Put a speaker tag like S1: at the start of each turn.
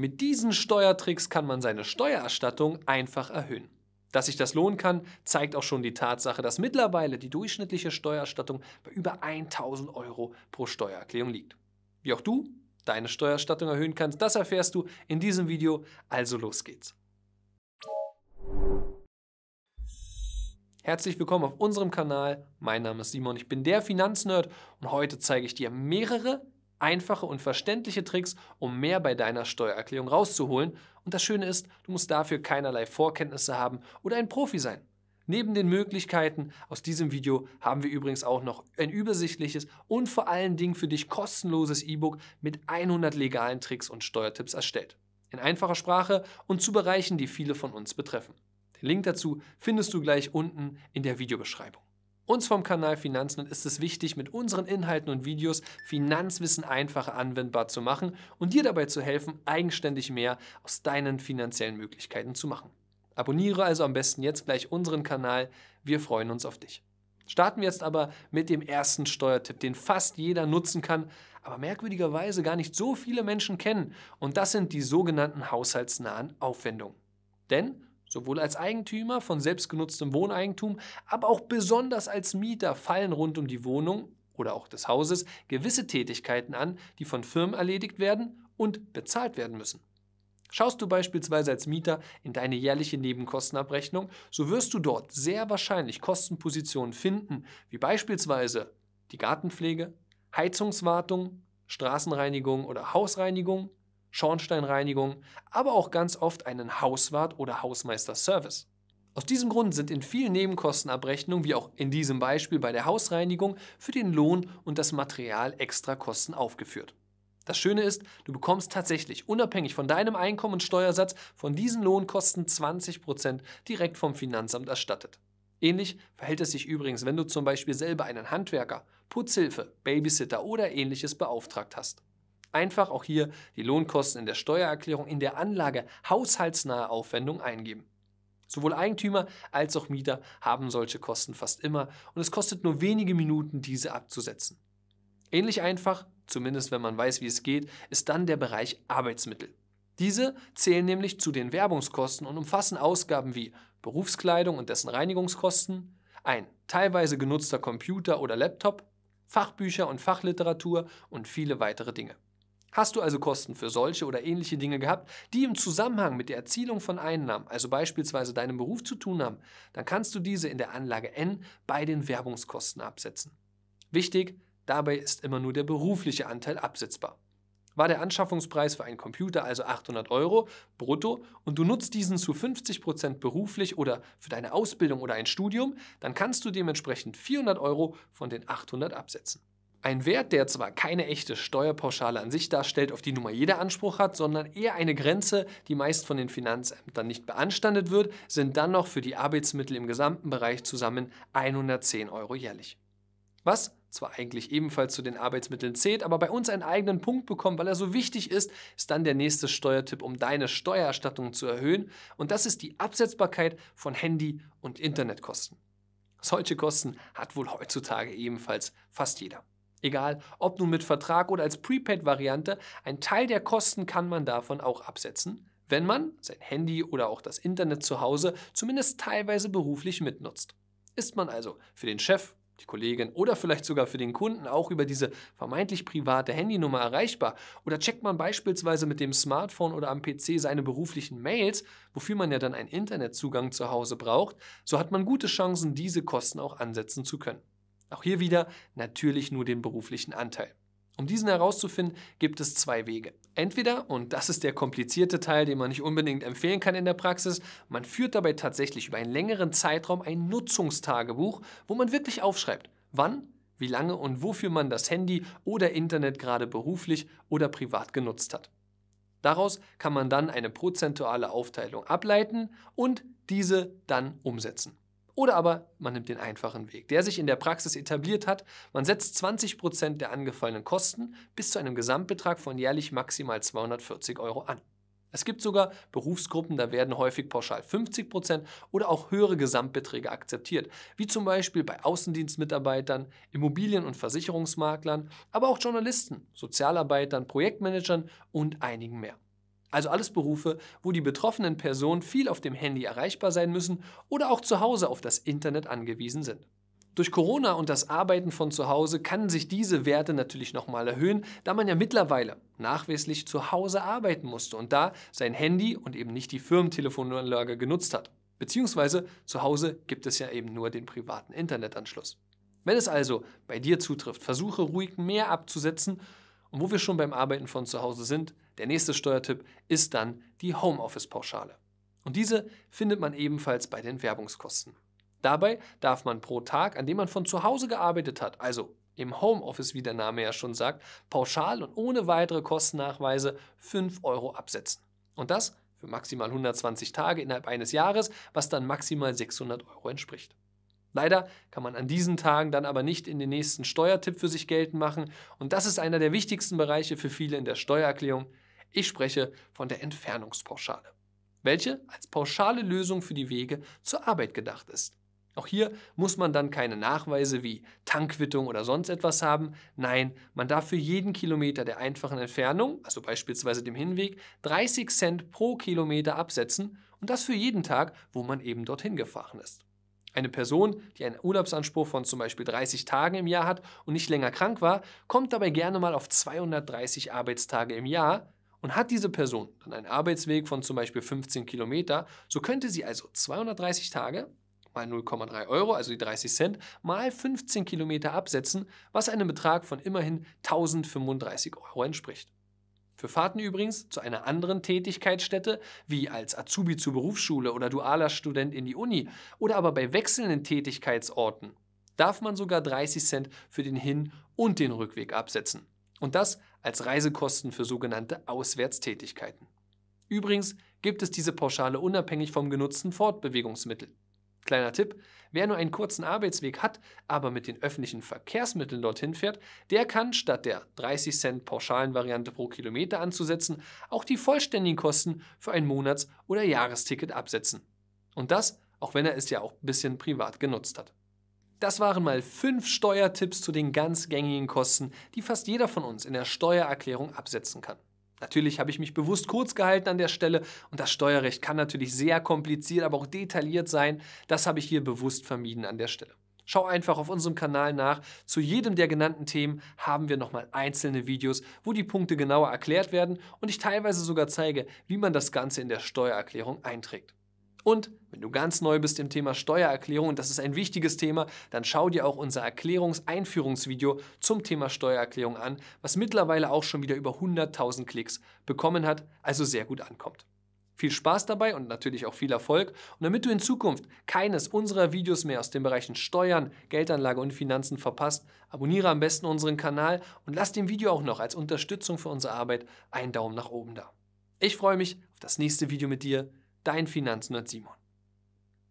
S1: Mit diesen Steuertricks kann man seine Steuererstattung einfach erhöhen. Dass sich das lohnen kann, zeigt auch schon die Tatsache, dass mittlerweile die durchschnittliche Steuererstattung bei über 1000 Euro pro Steuererklärung liegt. Wie auch du deine Steuererstattung erhöhen kannst, das erfährst du in diesem Video, also los geht's. Herzlich willkommen auf unserem Kanal. Mein Name ist Simon, ich bin der Finanznerd und heute zeige ich dir mehrere einfache und verständliche Tricks, um mehr bei deiner Steuererklärung rauszuholen. Und das Schöne ist, du musst dafür keinerlei Vorkenntnisse haben oder ein Profi sein. Neben den Möglichkeiten aus diesem Video haben wir übrigens auch noch ein übersichtliches und vor allen Dingen für dich kostenloses E-Book mit 100 legalen Tricks und Steuertipps erstellt. In einfacher Sprache und zu Bereichen, die viele von uns betreffen. Den Link dazu findest du gleich unten in der Videobeschreibung. Uns vom Kanal Finanzen ist es wichtig, mit unseren Inhalten und Videos Finanzwissen einfacher anwendbar zu machen und dir dabei zu helfen, eigenständig mehr aus deinen finanziellen Möglichkeiten zu machen. Abonniere also am besten jetzt gleich unseren Kanal. Wir freuen uns auf dich. Starten wir jetzt aber mit dem ersten Steuertipp, den fast jeder nutzen kann, aber merkwürdigerweise gar nicht so viele Menschen kennen. Und das sind die sogenannten haushaltsnahen Aufwendungen. Denn Sowohl als Eigentümer von selbstgenutztem Wohneigentum, aber auch besonders als Mieter fallen rund um die Wohnung oder auch des Hauses gewisse Tätigkeiten an, die von Firmen erledigt werden und bezahlt werden müssen. Schaust du beispielsweise als Mieter in deine jährliche Nebenkostenabrechnung, so wirst du dort sehr wahrscheinlich Kostenpositionen finden, wie beispielsweise die Gartenpflege, Heizungswartung, Straßenreinigung oder Hausreinigung, Schornsteinreinigung, aber auch ganz oft einen Hauswart- oder Hausmeisterservice. Aus diesem Grund sind in vielen Nebenkostenabrechnungen, wie auch in diesem Beispiel bei der Hausreinigung, für den Lohn und das Material extra Kosten aufgeführt. Das Schöne ist, du bekommst tatsächlich unabhängig von deinem Einkommen und Steuersatz von diesen Lohnkosten 20% direkt vom Finanzamt erstattet. Ähnlich verhält es sich übrigens, wenn du zum Beispiel selber einen Handwerker, Putzhilfe, Babysitter oder ähnliches beauftragt hast. Einfach auch hier die Lohnkosten in der Steuererklärung in der Anlage haushaltsnahe Aufwendung eingeben. Sowohl Eigentümer als auch Mieter haben solche Kosten fast immer und es kostet nur wenige Minuten, diese abzusetzen. Ähnlich einfach, zumindest wenn man weiß, wie es geht, ist dann der Bereich Arbeitsmittel. Diese zählen nämlich zu den Werbungskosten und umfassen Ausgaben wie Berufskleidung und dessen Reinigungskosten, ein teilweise genutzter Computer oder Laptop, Fachbücher und Fachliteratur und viele weitere Dinge. Hast du also Kosten für solche oder ähnliche Dinge gehabt, die im Zusammenhang mit der Erzielung von Einnahmen, also beispielsweise deinem Beruf zu tun haben, dann kannst du diese in der Anlage N bei den Werbungskosten absetzen. Wichtig, dabei ist immer nur der berufliche Anteil absetzbar. War der Anschaffungspreis für einen Computer also 800 Euro brutto und du nutzt diesen zu 50% Prozent beruflich oder für deine Ausbildung oder ein Studium, dann kannst du dementsprechend 400 Euro von den 800 absetzen. Ein Wert, der zwar keine echte Steuerpauschale an sich darstellt, auf die nun mal jeder Anspruch hat, sondern eher eine Grenze, die meist von den Finanzämtern nicht beanstandet wird, sind dann noch für die Arbeitsmittel im gesamten Bereich zusammen 110 Euro jährlich. Was zwar eigentlich ebenfalls zu den Arbeitsmitteln zählt, aber bei uns einen eigenen Punkt bekommt, weil er so wichtig ist, ist dann der nächste Steuertipp, um deine Steuererstattung zu erhöhen. Und das ist die Absetzbarkeit von Handy- und Internetkosten. Solche Kosten hat wohl heutzutage ebenfalls fast jeder. Egal, ob nun mit Vertrag oder als Prepaid-Variante, ein Teil der Kosten kann man davon auch absetzen, wenn man sein Handy oder auch das Internet zu Hause zumindest teilweise beruflich mitnutzt. Ist man also für den Chef, die Kollegin oder vielleicht sogar für den Kunden auch über diese vermeintlich private Handynummer erreichbar oder checkt man beispielsweise mit dem Smartphone oder am PC seine beruflichen Mails, wofür man ja dann einen Internetzugang zu Hause braucht, so hat man gute Chancen, diese Kosten auch ansetzen zu können. Auch hier wieder natürlich nur den beruflichen Anteil. Um diesen herauszufinden, gibt es zwei Wege. Entweder, und das ist der komplizierte Teil, den man nicht unbedingt empfehlen kann in der Praxis, man führt dabei tatsächlich über einen längeren Zeitraum ein Nutzungstagebuch, wo man wirklich aufschreibt, wann, wie lange und wofür man das Handy oder Internet gerade beruflich oder privat genutzt hat. Daraus kann man dann eine prozentuale Aufteilung ableiten und diese dann umsetzen. Oder aber man nimmt den einfachen Weg, der sich in der Praxis etabliert hat. Man setzt 20 Prozent der angefallenen Kosten bis zu einem Gesamtbetrag von jährlich maximal 240 Euro an. Es gibt sogar Berufsgruppen, da werden häufig pauschal 50 Prozent oder auch höhere Gesamtbeträge akzeptiert, wie zum Beispiel bei Außendienstmitarbeitern, Immobilien- und Versicherungsmaklern, aber auch Journalisten, Sozialarbeitern, Projektmanagern und einigen mehr. Also alles Berufe, wo die betroffenen Personen viel auf dem Handy erreichbar sein müssen oder auch zu Hause auf das Internet angewiesen sind. Durch Corona und das Arbeiten von zu Hause kann sich diese Werte natürlich nochmal erhöhen, da man ja mittlerweile nachweislich zu Hause arbeiten musste und da sein Handy und eben nicht die Firmentelefonanlage genutzt hat. Beziehungsweise zu Hause gibt es ja eben nur den privaten Internetanschluss. Wenn es also bei dir zutrifft, versuche ruhig mehr abzusetzen und wo wir schon beim Arbeiten von zu Hause sind, der nächste Steuertipp ist dann die Homeoffice-Pauschale. Und diese findet man ebenfalls bei den Werbungskosten. Dabei darf man pro Tag, an dem man von zu Hause gearbeitet hat, also im Homeoffice, wie der Name ja schon sagt, pauschal und ohne weitere Kostennachweise 5 Euro absetzen. Und das für maximal 120 Tage innerhalb eines Jahres, was dann maximal 600 Euro entspricht. Leider kann man an diesen Tagen dann aber nicht in den nächsten Steuertipp für sich geltend machen und das ist einer der wichtigsten Bereiche für viele in der Steuererklärung, ich spreche von der Entfernungspauschale, welche als pauschale Lösung für die Wege zur Arbeit gedacht ist. Auch hier muss man dann keine Nachweise wie Tankwittung oder sonst etwas haben. Nein, man darf für jeden Kilometer der einfachen Entfernung, also beispielsweise dem Hinweg, 30 Cent pro Kilometer absetzen und das für jeden Tag, wo man eben dorthin gefahren ist. Eine Person, die einen Urlaubsanspruch von zum Beispiel 30 Tagen im Jahr hat und nicht länger krank war, kommt dabei gerne mal auf 230 Arbeitstage im Jahr, und hat diese Person dann einen Arbeitsweg von zum Beispiel 15 Kilometer, so könnte sie also 230 Tage mal 0,3 Euro, also die 30 Cent, mal 15 Kilometer absetzen, was einem Betrag von immerhin 1035 Euro entspricht. Für Fahrten übrigens zu einer anderen Tätigkeitsstätte, wie als Azubi zur Berufsschule oder dualer Student in die Uni, oder aber bei wechselnden Tätigkeitsorten, darf man sogar 30 Cent für den Hin- und den Rückweg absetzen. Und das als Reisekosten für sogenannte Auswärtstätigkeiten. Übrigens gibt es diese Pauschale unabhängig vom genutzten Fortbewegungsmittel. Kleiner Tipp, wer nur einen kurzen Arbeitsweg hat, aber mit den öffentlichen Verkehrsmitteln dorthin fährt, der kann statt der 30 Cent pauschalen Variante pro Kilometer anzusetzen, auch die vollständigen Kosten für ein Monats- oder Jahresticket absetzen. Und das, auch wenn er es ja auch ein bisschen privat genutzt hat. Das waren mal fünf Steuertipps zu den ganz gängigen Kosten, die fast jeder von uns in der Steuererklärung absetzen kann. Natürlich habe ich mich bewusst kurz gehalten an der Stelle und das Steuerrecht kann natürlich sehr kompliziert, aber auch detailliert sein. Das habe ich hier bewusst vermieden an der Stelle. Schau einfach auf unserem Kanal nach. Zu jedem der genannten Themen haben wir nochmal einzelne Videos, wo die Punkte genauer erklärt werden und ich teilweise sogar zeige, wie man das Ganze in der Steuererklärung einträgt. Und wenn du ganz neu bist im Thema Steuererklärung, und das ist ein wichtiges Thema, dann schau dir auch unser Erklärungseinführungsvideo zum Thema Steuererklärung an, was mittlerweile auch schon wieder über 100.000 Klicks bekommen hat, also sehr gut ankommt. Viel Spaß dabei und natürlich auch viel Erfolg. Und damit du in Zukunft keines unserer Videos mehr aus den Bereichen Steuern, Geldanlage und Finanzen verpasst, abonniere am besten unseren Kanal und lass dem Video auch noch als Unterstützung für unsere Arbeit einen Daumen nach oben da. Ich freue mich auf das nächste Video mit dir dein Finanznerd Simon.